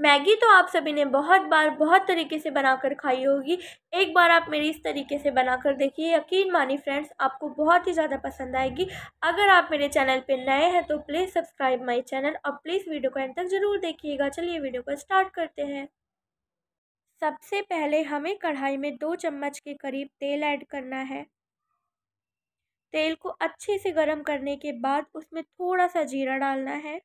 Maggi तो आप सभी ने बहुत बार बहुत तरीके से बनाकर खाई होगी एक बार आप मेरी इस तरीके से बनाकर देखिए यकीन मानी फ्रेंड्स आपको बहुत ही ज़्यादा पसंद आएगी अगर आप मेरे चैनल पर नए हैं तो प्लीज़ सब्सक्राइब माई चैनल और प्लीज़ वीडियो को एंड तक ज़रूर देखिएगा चलिए वीडियो को स्टार्ट करते हैं सबसे पहले हमें कढ़ाई में दो चम्मच के करीब तेल ऐड करना है तेल को अच्छे से गर्म करने के बाद उसमें थोड़ा सा जीरा डालना है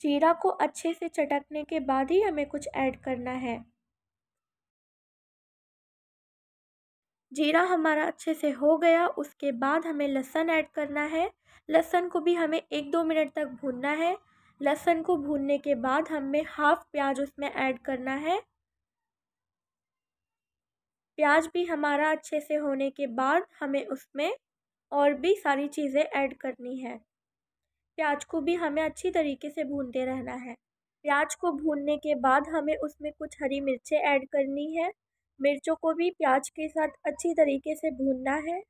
जीरा को अच्छे से चटकने के बाद ही हमें कुछ ऐड करना है जीरा हमारा अच्छे से हो गया उसके बाद हमें लहसुन ऐड करना है लहसुन को भी हमें एक दो मिनट तक भूनना है लहसुन को भूनने के बाद हमें हाफ प्याज उसमें ऐड करना है प्याज भी हमारा अच्छे से होने के बाद हमें उसमें और भी सारी चीज़ें ऐड करनी है प्याज को भी हमें अच्छी तरीके से भूनते रहना है प्याज को भूनने के बाद हमें उसमें कुछ हरी मिर्चें ऐड करनी है मिर्चों को भी प्याज के साथ अच्छी तरीके से भूनना है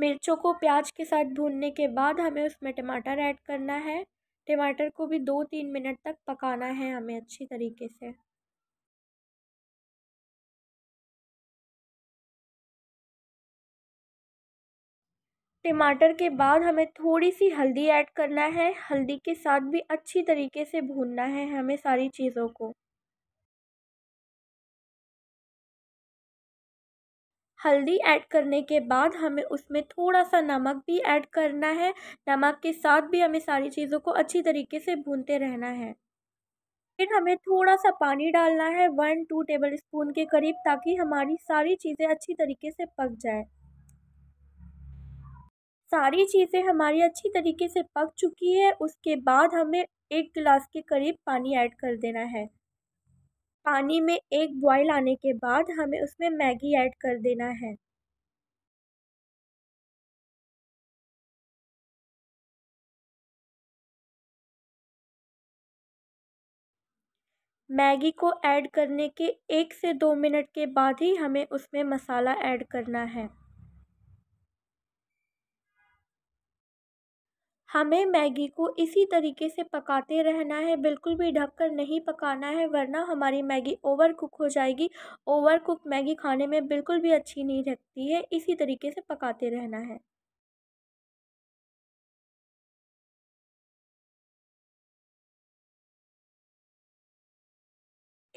मिर्चों को प्याज के साथ भूनने के बाद हमें उसमें टमाटर ऐड करना है टमाटर को भी दो तीन मिनट तक पकाना है हमें अच्छी तरीके से टमाटर के बाद हमें थोड़ी सी हल्दी ऐड करना है हल्दी के साथ भी अच्छी तरीके से भूनना है हमें सारी चीज़ों को हल्दी ऐड करने के बाद हमें उसमें थोड़ा सा नमक भी ऐड करना है नमक के साथ भी हमें सारी चीज़ों को अच्छी तरीके से भूनते रहना है फिर हमें थोड़ा सा पानी डालना है वन टू टेबल स्पून के करीब ताकि हमारी सारी चीज़ें अच्छी तरीके से पक जाए सारी चीज़ें हमारी अच्छी तरीके से पक चुकी है उसके बाद हमें एक गिलास के करीब पानी ऐड कर देना है पानी में एक बॉयल आने के बाद हमें उसमें मैगी ऐड कर देना है मैगी को ऐड करने के एक से दो मिनट के बाद ही हमें उसमें मसाला ऐड करना है हमें मैगी को इसी तरीके से पकाते रहना है बिल्कुल भी ढक कर नहीं पकाना है वरना हमारी मैगी ओवर कुक हो जाएगी ओवर कुक मैगी खाने में बिल्कुल भी अच्छी नहीं लगती है इसी तरीके से पकाते रहना है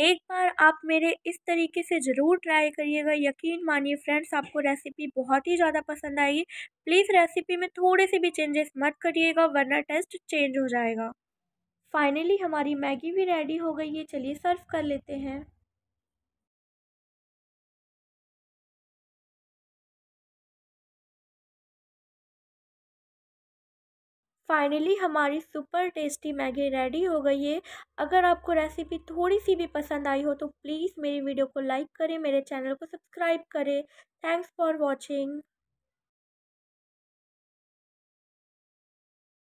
एक बार आप मेरे इस तरीके से ज़रूर ट्राई करिएगा यकीन मानिए फ्रेंड्स आपको रेसिपी बहुत ही ज़्यादा पसंद आएगी प्लीज़ रेसिपी में थोड़े से भी चेंजेस मत करिएगा वरना टेस्ट चेंज हो जाएगा फाइनली हमारी मैगी भी रेडी हो गई है चलिए सर्व कर लेते हैं फाइनली हमारी सुपर टेस्टी मैगी रेडी हो गई है अगर आपको रेसिपी थोड़ी सी भी पसंद आई हो तो प्लीज़ मेरी वीडियो को लाइक करें मेरे चैनल को सब्सक्राइब करें थैंक्स फॉर वॉचिंग